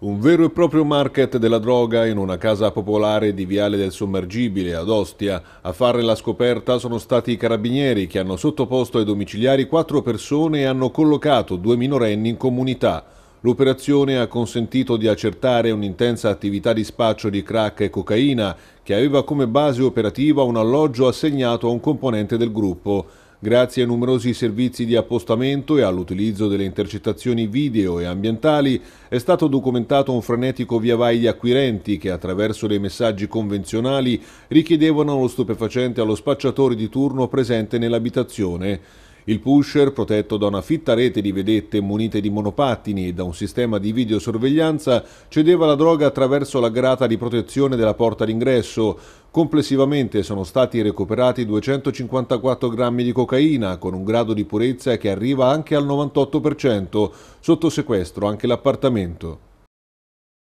Un vero e proprio market della droga in una casa popolare di Viale del Sommergibile ad Ostia. A fare la scoperta sono stati i carabinieri che hanno sottoposto ai domiciliari quattro persone e hanno collocato due minorenni in comunità. L'operazione ha consentito di accertare un'intensa attività di spaccio di crack e cocaina che aveva come base operativa un alloggio assegnato a un componente del gruppo. Grazie ai numerosi servizi di appostamento e all'utilizzo delle intercettazioni video e ambientali è stato documentato un frenetico via vai di acquirenti che attraverso dei messaggi convenzionali richiedevano lo stupefacente allo spacciatore di turno presente nell'abitazione. Il pusher, protetto da una fitta rete di vedette munite di monopattini e da un sistema di videosorveglianza, cedeva la droga attraverso la grata di protezione della porta d'ingresso. Complessivamente sono stati recuperati 254 grammi di cocaina, con un grado di purezza che arriva anche al 98%, sotto sequestro anche l'appartamento.